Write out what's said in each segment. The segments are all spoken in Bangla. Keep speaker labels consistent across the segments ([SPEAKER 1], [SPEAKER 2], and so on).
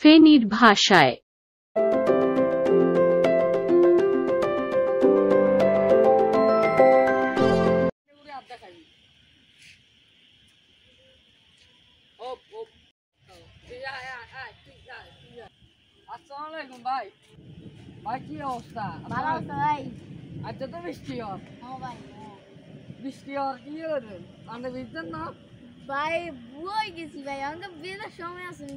[SPEAKER 1] ফেনীর ভাষায় ভাই ভাই কি অবস্থা ভাই আজকে তো বৃষ্টি হর হ্যাঁ হ্যাঁ। বৃষ্টি হর কি হলো
[SPEAKER 2] আমরা বিজনেন না ভাই বই গেছি ভাই আমাকে বেলা সময় আসেনি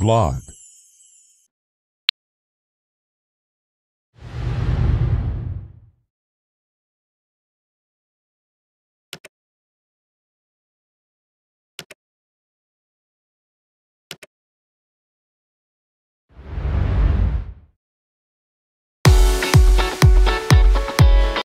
[SPEAKER 3] blog